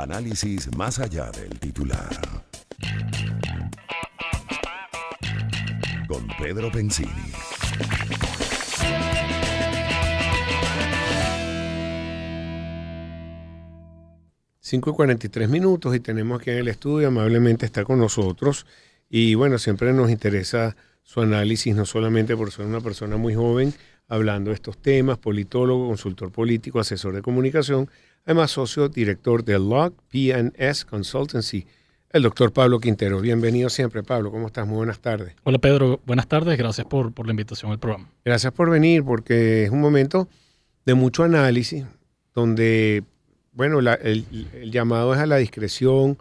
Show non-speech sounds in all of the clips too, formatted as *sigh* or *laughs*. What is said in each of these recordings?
Análisis más allá del titular. Con Pedro Pensini. Cinco y minutos y tenemos aquí en el estudio, amablemente está con nosotros y bueno, siempre nos interesa su análisis, no solamente por ser una persona muy joven, hablando de estos temas, politólogo, consultor político, asesor de comunicación, además socio director de Log PNS Consultancy. El doctor Pablo Quintero. Bienvenido siempre, Pablo. ¿Cómo estás? Muy buenas tardes. Hola, Pedro. Buenas tardes. Gracias por, por la invitación al programa. Gracias por venir, porque es un momento de mucho análisis, donde, bueno, el, llamado es a la discreción,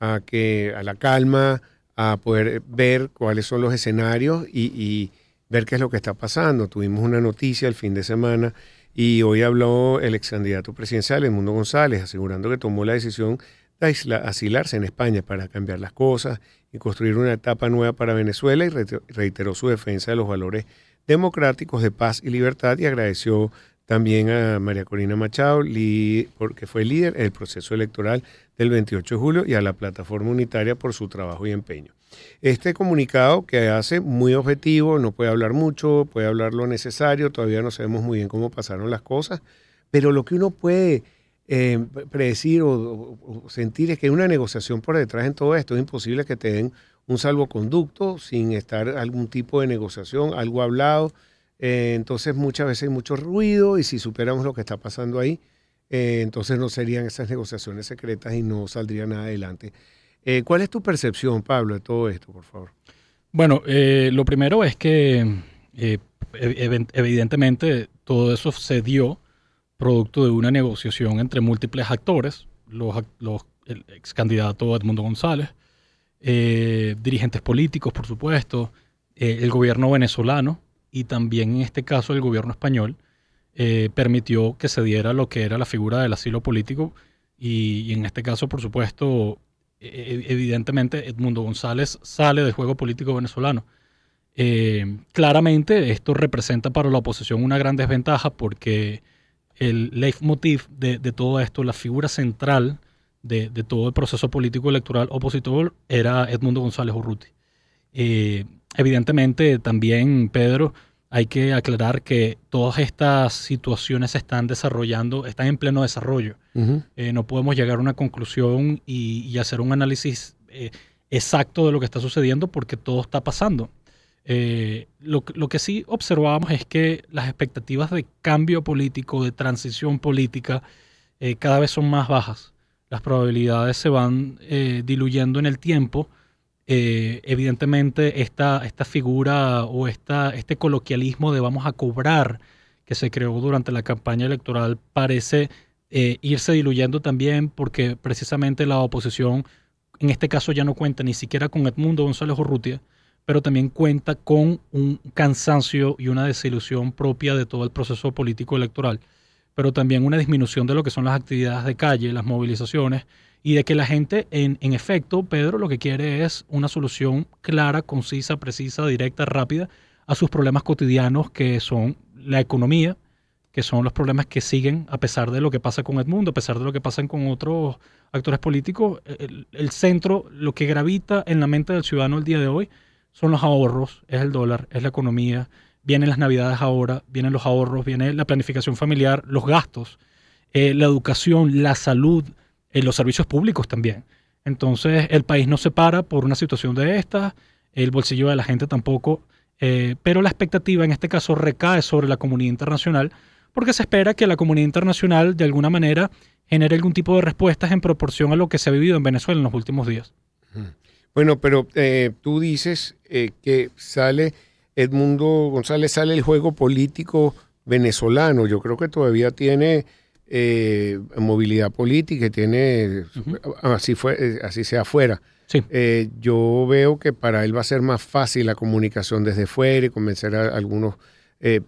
a, que, a la calma, a poder ver cuáles son los escenarios y, y ver qué es lo que está pasando. Tuvimos una noticia el fin de semana y hoy habló el ex candidato presidencial Edmundo González, asegurando que tomó la decisión de asilarse en España para cambiar las cosas y construir una etapa nueva para Venezuela y reiteró su defensa de los valores democráticos de paz y libertad y agradeció también a María Corina Machado, porque fue líder en el proceso electoral del 28 de julio, y a la Plataforma Unitaria por su trabajo y empeño. Este comunicado que hace muy objetivo, no puede hablar mucho, puede hablar lo necesario, todavía no sabemos muy bien cómo pasaron las cosas, pero lo que uno puede eh, predecir o, sentir es que hay una negociación por detrás en todo esto. Es imposible que te den un salvoconducto sin estar algún tipo de negociación, algo hablado. Eh, entonces muchas veces hay mucho ruido y si superamos lo que está pasando ahí, eh, entonces no serían esas negociaciones secretas y no saldría nada adelante. Eh, ¿Cuál es tu percepción, Pablo, de todo esto, por favor? Bueno, eh, lo primero es que eh, evidentemente todo eso se dio producto de una negociación entre múltiples actores, los, los el ex candidato Edmundo González, dirigentes políticos, por supuesto, el gobierno venezolano y también en este caso el gobierno español permitió que se diera lo que era la figura del asilo político y en este caso, por supuesto, e-, e-, evidentemente Edmundo González sale del juego político venezolano. Eh, claramente esto representa para la oposición una gran desventaja porque el leitmotiv de, todo esto, la figura central de, todo el proceso político electoral opositor era Edmundo González Urruti. Eh, evidentemente también Pedro hay que aclarar que todas estas situaciones se están desarrollando, están en pleno desarrollo. Eh, no podemos llegar a una conclusión y, hacer un análisis eh, exacto de lo que está sucediendo porque todo está pasando. Eh, lo, lo, que sí observamos es que las expectativas de cambio político, de transición política, cada vez son más bajas. Las probabilidades se van diluyendo en el tiempo eh, evidentemente esta, esta figura o esta, este coloquialismo de vamos a cobrar que se creó durante la campaña electoral parece eh, irse diluyendo también porque precisamente la oposición en este caso ya no cuenta ni siquiera con Edmundo González Urrutia, pero también cuenta con un cansancio y una desilusión propia de todo el proceso político electoral, pero también una disminución de lo que son las actividades de calle, las movilizaciones, y de que la gente, en, efecto, Pedro, lo que quiere es una solución clara, concisa, precisa, directa, rápida a sus problemas cotidianos que son la economía, que son los problemas que siguen a pesar de lo que pasa con Edmundo, a pesar de lo que pasan con otros actores políticos. El, centro, lo que gravita en la mente del ciudadano el día de hoy son los ahorros, es el dólar, es la economía, vienen las navidades ahora, vienen los ahorros, viene la planificación familiar, los gastos, eh, la educación, la salud, en los servicios públicos también. Entonces, el país no se para por una situación de esta, el bolsillo de la gente tampoco, eh, pero la expectativa en este caso recae sobre la comunidad internacional, porque se espera que la comunidad internacional de alguna manera genere algún tipo de respuestas en proporción a lo que se ha vivido en Venezuela en los últimos días. Bueno, pero eh, tú dices eh, que sale Edmundo González, sale el juego político venezolano. Yo creo que todavía tiene eh, movilidad política y tiene, ah, así, fue, eh, así sea afuera. Eh, yo veo que para él va a ser más fácil la comunicación desde fuera y convencer a algunos, eh,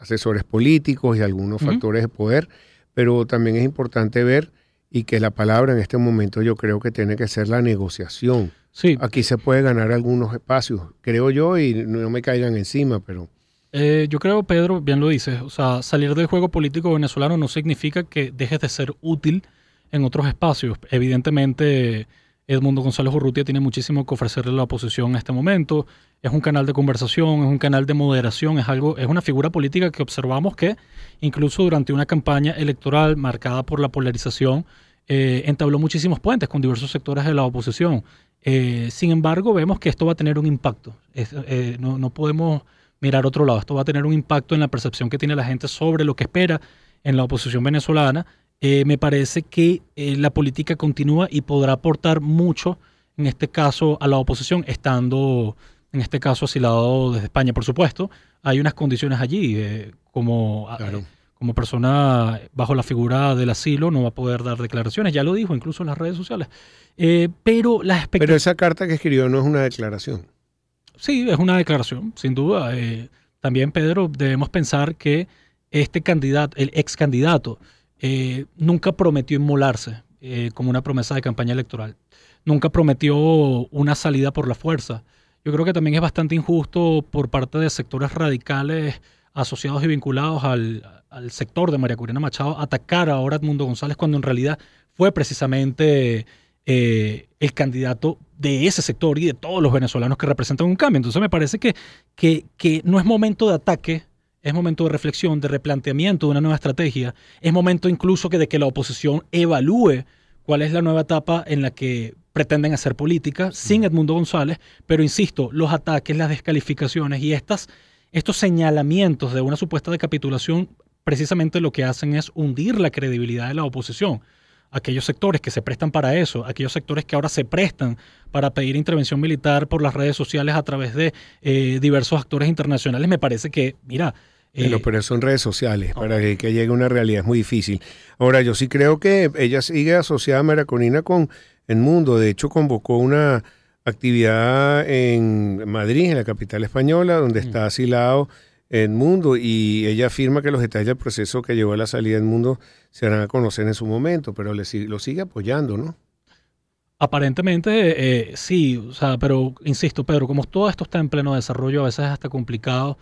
asesores políticos y algunos factores de poder, pero también es importante ver y que la palabra en este momento yo creo que tiene que ser la negociación. Aquí se puede ganar algunos espacios, creo yo, y no me caigan encima, pero... Eh, yo creo, Pedro, bien lo dices, o sea, salir del juego político venezolano no significa que dejes de ser útil en otros espacios. Evidentemente, Edmundo González Urrutia tiene muchísimo que ofrecerle a la oposición en este momento. Es un canal de conversación, es un canal de moderación, es algo, es una figura política que observamos que incluso durante una campaña electoral marcada por la polarización eh, entabló muchísimos puentes con diversos sectores de la oposición. Eh, sin embargo, vemos que esto va a tener un impacto. no, no podemos mirar otro lado. Esto va a tener un impacto en la percepción que tiene la gente sobre lo que espera en la oposición venezolana. Eh, me parece que eh, la política continúa y podrá aportar mucho, en este caso, a la oposición, estando, en este caso, asilado desde España, por supuesto. Hay unas condiciones allí, eh, como... Ah, como persona bajo la figura del asilo no va a poder dar declaraciones, ya lo dijo incluso en las redes sociales. pero Pero esa carta que escribió no es una declaración sí, es una declaración, sin duda. Eh, también, Pedro, debemos pensar que este candidato, el ex candidato, eh, nunca prometió inmolarse eh, como una promesa de campaña electoral. Nunca prometió una salida por la fuerza. Yo creo que también es bastante injusto por parte de sectores radicales asociados y vinculados al, al sector de María Corina Machado atacar ahora a Edmundo González cuando en realidad fue precisamente eh, el candidato de ese sector y de todos los venezolanos que representan un cambio. Entonces me parece que, que, no es momento de ataque, es momento de reflexión, de replanteamiento de una nueva estrategia, es momento incluso que de que la oposición evalúe cuál es la nueva etapa en la que pretenden hacer política sin Edmundo González, pero insisto, los ataques, las descalificaciones y estas, estos señalamientos de una supuesta decapitulación precisamente lo que hacen es hundir la credibilidad de la oposición aquellos sectores que se prestan para eso, aquellos sectores que ahora se prestan para pedir intervención militar por las redes sociales a través de eh, diversos actores internacionales, me parece que, mira, eh, eh, pero, son redes sociales, para que, llegue una realidad es muy difícil. Ahora, yo sí creo que ella sigue asociada a Maraconina con el mundo. De hecho, convocó una actividad en Madrid, en la capital española, donde mm. está asilado en Mundo y ella afirma que los detalles del proceso que llevó a la salida del Mundo se harán a conocer en su momento, pero le, lo sigue apoyando, ¿no? Aparentemente eh, sí, o sea, pero insisto, Pedro, como todo esto está en pleno desarrollo, a veces es hasta complicado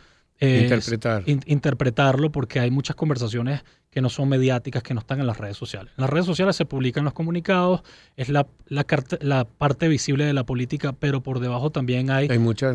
eh, Interpretar. interpretarlo porque hay muchas conversaciones que no son mediáticas, que no están en las redes sociales. En las redes sociales se publican los comunicados, es la, la, parte visible de la política, pero por debajo también hay,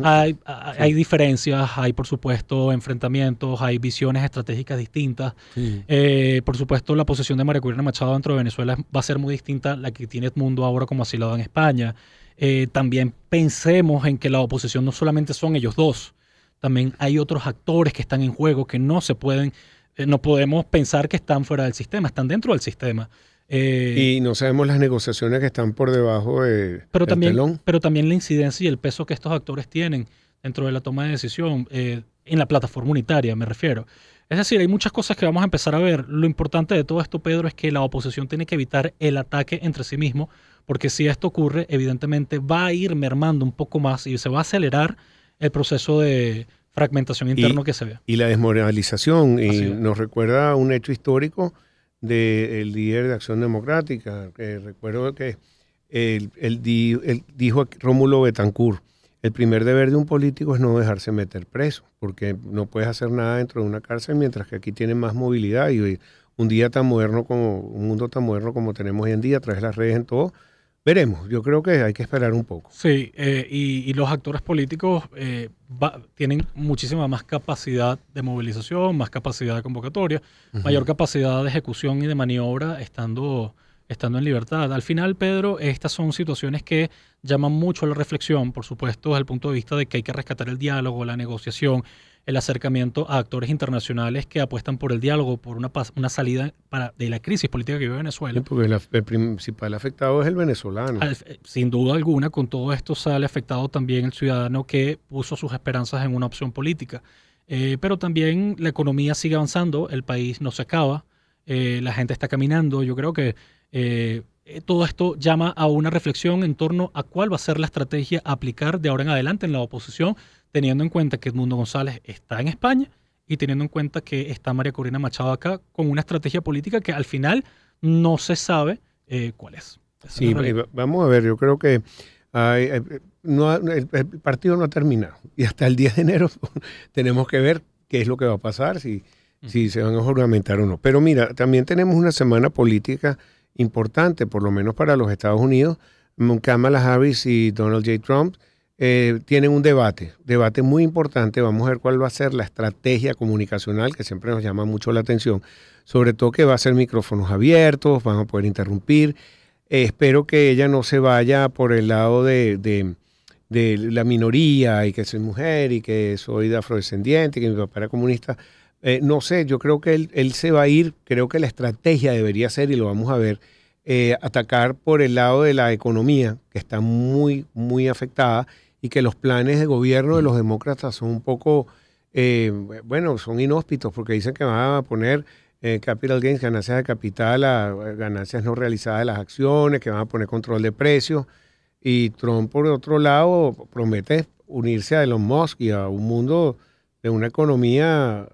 hay, hay, diferencias, hay por supuesto enfrentamientos, hay visiones estratégicas distintas. Eh, por supuesto, la posición de María Corina Machado dentro de Venezuela va a ser muy distinta a la que tiene el mundo ahora como asilado en España. Eh, también pensemos en que la oposición no solamente son ellos dos, también hay otros actores que están en juego que no se pueden, eh, no podemos pensar que están fuera del sistema, están dentro del sistema. Eh, y no sabemos las negociaciones que están por debajo de, pero del también, Pero también la incidencia y el peso que estos actores tienen dentro de la toma de decisión, eh, en la plataforma unitaria me refiero. Es decir, hay muchas cosas que vamos a empezar a ver. Lo importante de todo esto, Pedro, es que la oposición tiene que evitar el ataque entre sí mismo, porque si esto ocurre, evidentemente va a ir mermando un poco más y se va a acelerar el proceso de fragmentación interno que se ve. Y la desmoralización, y nos recuerda un hecho histórico del líder de Acción Democrática, que recuerdo que dijo Rómulo Betancourt, el primer deber de un político es no dejarse meter preso, porque no puedes hacer nada dentro de una cárcel, mientras que aquí tienen más movilidad y un día tan moderno como, un mundo tan moderno como tenemos hoy en día, a través de las redes en todo, Veremos, yo creo que hay que esperar un poco. Sí, eh, y, los actores políticos eh, tienen muchísima más capacidad de movilización, más capacidad de convocatoria, mayor capacidad de ejecución y de maniobra estando estando en libertad. Al final, Pedro, estas son situaciones que llaman mucho a la reflexión, por supuesto, desde el punto de vista de que hay que rescatar el diálogo, la negociación, el acercamiento a actores internacionales que apuestan por el diálogo, por una, una salida para, de la crisis política que vive Venezuela. porque el principal afectado es el venezolano. sin duda alguna, con todo esto sale afectado también el ciudadano que puso sus esperanzas en una opción política. Eh, pero también la economía sigue avanzando, el país no se acaba, eh, la gente está caminando. Yo creo que eh, eh, todo esto llama a una reflexión en torno a cuál va a ser la estrategia aplicar de ahora en adelante en la oposición, teniendo en cuenta que Edmundo González está en España y teniendo en cuenta que está María Corina Machado acá con una estrategia política que al final no se sabe eh, cuál es. sí, vamos a ver, yo creo que el, partido no ha terminado y hasta el 10 de enero *laughs* tenemos que ver qué es lo que va a pasar, si, si se van a juramentar o no. Pero mira, también tenemos una semana política importante, por lo menos para los Estados Unidos, mm, Kamala Harris y Donald J. Trump eh, tienen un debate, debate muy importante. Vamos a ver cuál va a ser la estrategia comunicacional, que siempre nos llama mucho la atención. Sobre todo que va a ser micrófonos abiertos, van a poder interrumpir. Eh, espero que ella no se vaya por el lado de, de, la minoría y que soy mujer y que soy de afrodescendiente y que mi papá era comunista. Eh, no sé, yo creo que él, él, se va a ir, creo que la estrategia debería ser, y lo vamos a ver, eh, atacar por el lado de la economía, que está muy, muy afectada, y que los planes de gobierno de los demócratas son un poco, eh, bueno, son inhóspitos, porque dicen que van a poner capital gains, ganancias de capital, a ganancias no realizadas de las acciones, que van a poner control de precios, y Trump, por otro lado, promete unirse a Elon Musk y a un mundo de una economía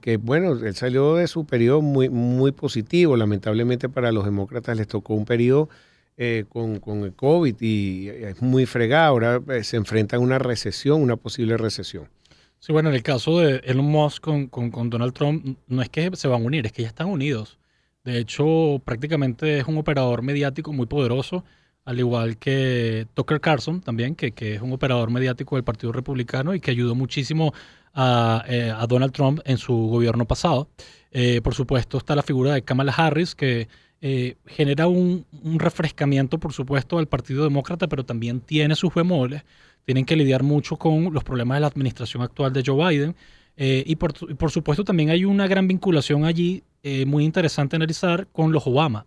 que, bueno, él salió de su periodo muy, muy positivo. Lamentablemente para los demócratas les tocó un periodo eh, con, el COVID y eh, es muy fregado. Ahora eh, se enfrenta a una recesión, una posible recesión. Sí, bueno, en el caso de Elon Musk con, Donald Trump, no es que se van a unir, es que ya están unidos. De hecho, prácticamente es un operador mediático muy poderoso, al igual que Tucker Carlson también, que, que es un operador mediático del Partido Republicano y que ayudó muchísimo eh, a, Donald Trump en su gobierno pasado. Eh, por supuesto está la figura de Kamala Harris, que eh, genera un, refrescamiento, por supuesto, al Partido Demócrata, pero también tiene sus bemoles. Tienen que lidiar mucho con los problemas de la administración actual de Joe Biden. y, por, y, por, supuesto también hay una gran vinculación allí, muy interesante analizar, con los Obama,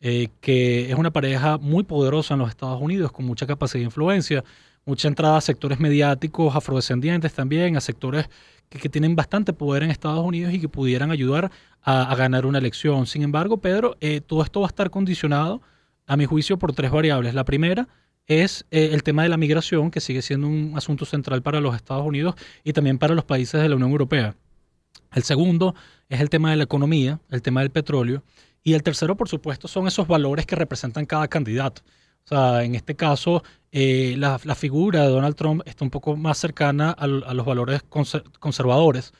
que es una pareja muy poderosa en los Estados Unidos, con mucha capacidad de influencia mucha entrada a sectores mediáticos afrodescendientes también, a sectores que, tienen bastante poder en Estados Unidos y que pudieran ayudar a, ganar una elección. Sin embargo, Pedro, eh, todo esto va a estar condicionado, a mi juicio, por tres variables. La primera es eh, el tema de la migración, que sigue siendo un asunto central para los Estados Unidos y también para los países de la Unión Europea. El segundo es el tema de la economía, el tema del petróleo. Y el tercero, por supuesto, son esos valores que representan cada candidato. O sea, en este caso, eh, la, figura de Donald Trump está un poco más cercana a, los valores conservadores,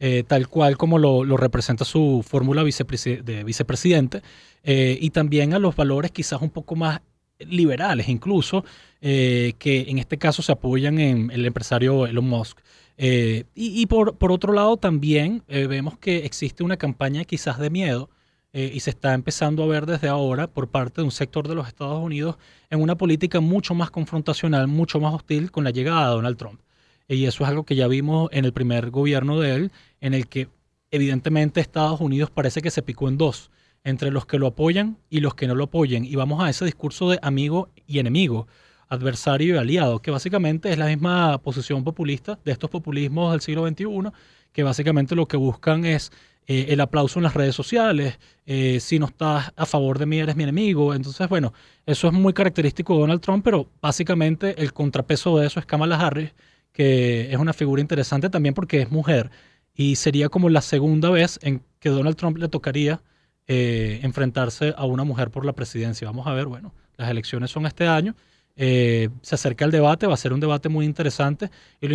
eh, tal cual como lo, representa su fórmula de vicepresidente, eh, y también a los valores quizás un poco más liberales incluso, que en este caso se apoyan en el empresario Elon Musk. y, por, por, otro lado también vemos que existe una campaña quizás de miedo eh, y se está empezando a ver desde ahora por parte de un sector de los Estados Unidos en una política mucho más confrontacional, mucho más hostil con la llegada de Donald Trump. Eh, y eso es algo que ya vimos en el primer gobierno de él, en el que evidentemente Estados Unidos parece que se picó en dos, entre los que lo apoyan y los que no lo apoyen. Y vamos a ese discurso de amigo y enemigo adversario y aliado, que básicamente es la misma posición populista de estos populismos del siglo XXI, que básicamente lo que buscan es eh, el aplauso en las redes sociales, eh, si no estás a favor de mí eres mi enemigo. Entonces, bueno, eso es muy característico de Donald Trump, pero básicamente el contrapeso de eso es Kamala Harris, que es una figura interesante también porque es mujer y sería como la segunda vez en que Donald Trump le tocaría eh, enfrentarse a una mujer por la presidencia. Vamos a ver, bueno, las elecciones son este año eh, se acerca el debate, va a ser un debate muy interesante. Y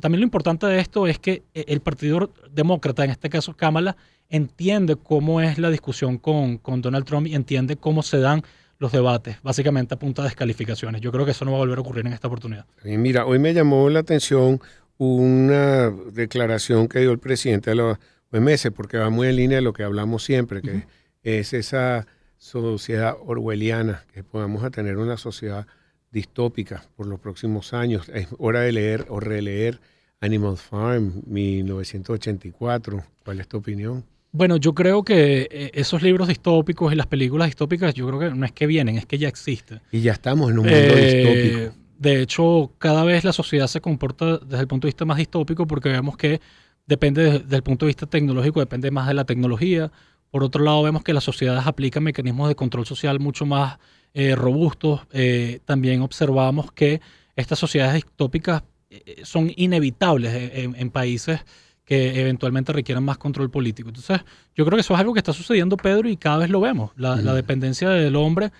también lo importante de esto es que eh, el Partido Demócrata, en este caso Cámara, entiende cómo es la discusión con, Donald Trump y entiende cómo se dan los debates, básicamente a punta de descalificaciones. Yo creo que eso no va a volver a ocurrir en esta oportunidad. Eh, mira, hoy me llamó la atención una declaración que dio el presidente de los OMS, porque va muy en línea de lo que hablamos siempre, que es esa sociedad orwelliana, que podamos tener una sociedad distópicas por los próximos años. Es hora de leer o releer Animal Farm, 1984. ¿Cuál es tu opinión? Bueno, yo creo que eh, esos libros distópicos y las películas distópicas, yo creo que no es que vienen, es que ya existen. Y ya estamos en un mundo eh, distópico. De hecho, cada vez la sociedad se comporta desde el punto de vista más distópico porque vemos que depende desde el punto de vista tecnológico, depende más de la tecnología. Por otro lado, vemos que las sociedades aplican mecanismos de control social mucho más eh, robustos, eh, también observamos que estas sociedades distópicas eh, son inevitables en, países que eventualmente requieran más control político. Entonces, yo creo que eso es algo que está sucediendo, Pedro, y cada vez lo vemos, la, dependencia del hombre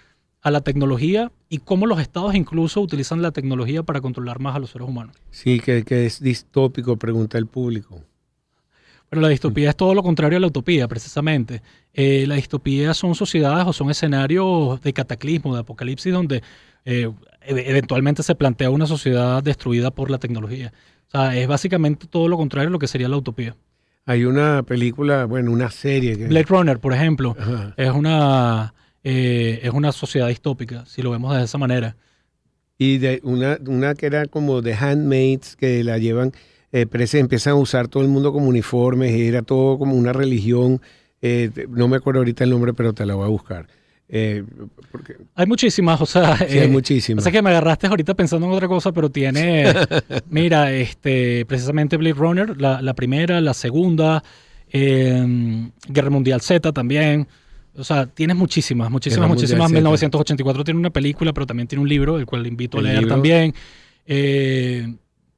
a la tecnología y cómo los estados incluso utilizan la tecnología para controlar más a los seres humanos. Sí, que es distópico, pregunta el público. Pero la distopía es todo lo contrario a la utopía, precisamente. Eh, la distopía son sociedades o son escenarios de cataclismo, de apocalipsis, donde eh, e-, eventualmente se plantea una sociedad destruida por la tecnología. O sea, es básicamente todo lo contrario a lo que sería la utopía. Hay una película, bueno, una serie. Que... Blade Runner, por ejemplo, es una, eh, es una sociedad distópica, si lo vemos de esa manera. Y una, una que era como The Handmaids, que la llevan eh, empiezan a usar todo el mundo como uniformes, era todo como una religión. Eh, no me acuerdo ahorita el nombre, pero te la voy a buscar. Eh, hay muchísimas, o sea, sí, hay eh, muchísimas. O sea que me agarraste ahorita pensando en otra cosa, pero tiene, *laughs* mira, este, precisamente Blade Runner, la, primera, la segunda, em, Guerra Mundial Z también. O sea, tienes muchísimas, muchísimas, muchísimas. 1984 tiene una película, pero también tiene un libro, el cual le invito a leer también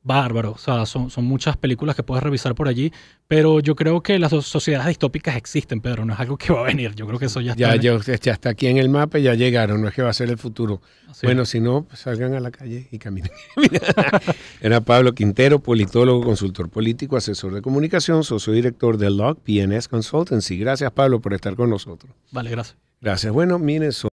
bárbaro. O sea, son, son muchas películas que puedes revisar por allí, pero yo creo que las sociedades distópicas existen, Pedro, no es algo que va a venir. Yo creo que eso ya está. Ya, está aquí en el mapa y ya llegaron, no es que va a ser el futuro. bueno, si no, pues, salgan a la calle y caminen. *laughs* Era Pablo Quintero, politólogo, consultor político, asesor de comunicación, socio director de LOG PNS Consultancy. Gracias, Pablo, por estar con nosotros. Vale, gracias. Gracias. Bueno, miren,